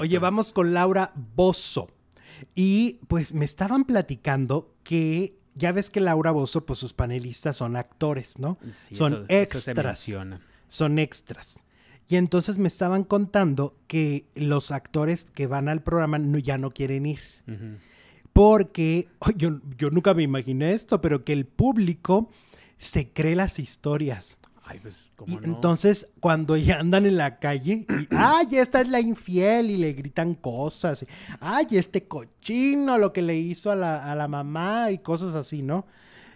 Oye, vamos con Laura Bozo. Y pues me estaban platicando que ya ves que Laura Bozo, pues sus panelistas son actores, ¿no? son extras. son extras. Y entonces me estaban contando que los actores que van al programa ya no quieren ir. Porque yo nunca me imaginé esto, pero que el público se cree las historias. Ay, pues, ¿cómo y Entonces, cuando ya andan en la calle, y, ay, esta es la infiel, y le gritan cosas, ay, este cochino, lo que le hizo a la, mamá, y cosas así, ¿no?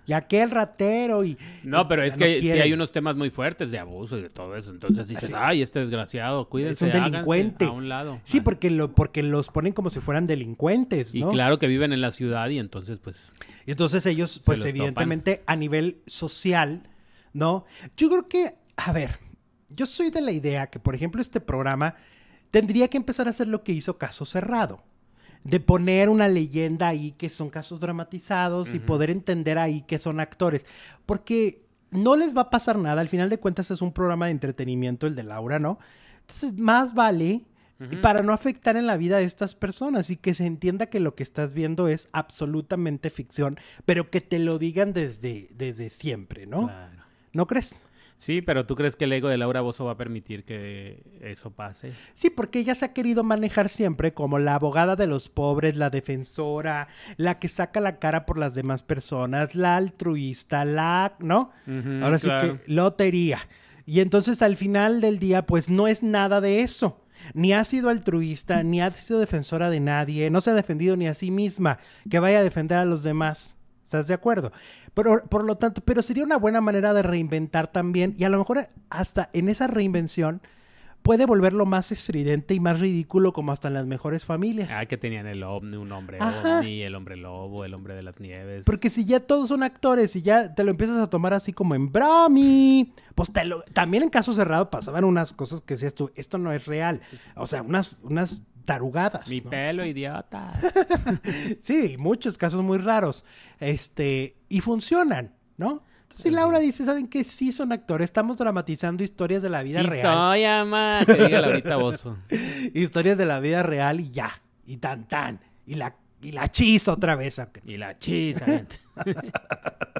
y aquel ratero y... No, pero es que sí hay unos temas muy fuertes de abuso y de todo eso. Entonces ah, dices, ay, este desgraciado, cuídense, Es un delincuente. a un lado. Sí, porque, lo, porque los ponen como si fueran delincuentes, Y claro que viven en la ciudad y entonces pues... Y entonces ellos, pues evidentemente a nivel social ¿no? Yo creo que, a ver, yo soy de la idea que, por ejemplo, este programa tendría que empezar a hacer lo que hizo Caso Cerrado, de poner una leyenda ahí que son casos dramatizados y poder entender ahí que son actores, porque no les va a pasar nada, al final de cuentas es un programa de entretenimiento el de Laura, ¿no? Entonces, más vale para no afectar en la vida de estas personas y que se entienda que lo que estás viendo es absolutamente ficción, pero que te lo digan desde, desde siempre, ¿no? Claro. ¿No crees? Sí, pero ¿tú crees que el ego de Laura Bozo va a permitir que eso pase? Sí, porque ella se ha querido manejar siempre como la abogada de los pobres, la defensora, la que saca la cara por las demás personas, la altruista, la, ¿no? Ahora sí que lotería. Y entonces al final del día, pues no es nada de eso. Ni ha sido altruista, ni ha sido defensora de nadie, no se ha defendido ni a sí misma, que vaya a defender a los demás. ¿Estás de acuerdo? Pero, por lo tanto, pero sería una buena manera de reinventar también y a lo mejor hasta en esa reinvención puede volverlo más estridente y más ridículo como hasta en las mejores familias. Ah, que tenían el ovni, un hombre ovni, el hombre lobo, el hombre de las nieves. Porque si ya todos son actores y ya te lo empiezas a tomar así como en Brami, pues también en caso cerrado pasaban unas cosas que decías tú, esto no es real. O sea, unas, unas tarugadas. Mi pelo, idiota. sí, muchos casos muy raros. Este, y funcionan, ¿no? Entonces Laura dice, ¿saben qué? Sí son actores, estamos dramatizando historias de la vida sí real. soy, ama, te diga Laurita Bozo. historias de la vida real y ya, y tan tan, y la, y la chis otra vez. Y la chis.